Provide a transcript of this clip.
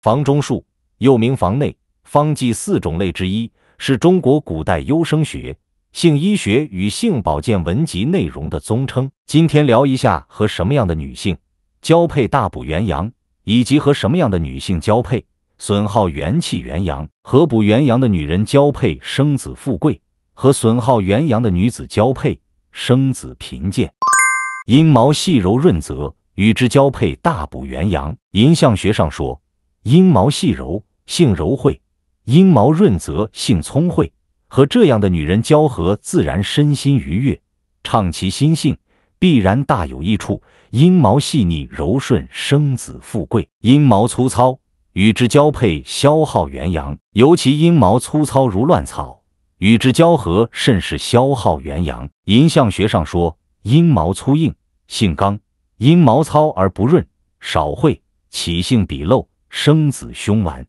房中术又名房内方剂四种类之一，是中国古代优生学、性医学与性保健文集内容的总称。今天聊一下和什么样的女性交配大补元阳，以及和什么样的女性交配损耗元气元阳。和补元阳的女人交配生子富贵，和损耗元阳的女子交配生子贫贱。阴毛细柔润泽，与之交配大补元阳。银相学上说。阴毛细柔，性柔惠；阴毛润泽，性聪慧。和这样的女人交合，自然身心愉悦，畅其心性，必然大有益处。阴毛细腻柔顺，生子富贵；阴毛粗糙，与之交配消耗元阳。尤其阴毛粗糙如乱草，与之交合甚是消耗元阳。银象学上说，阴毛粗硬性刚，阴毛糙而不润，少会，起性鄙陋。生子凶顽。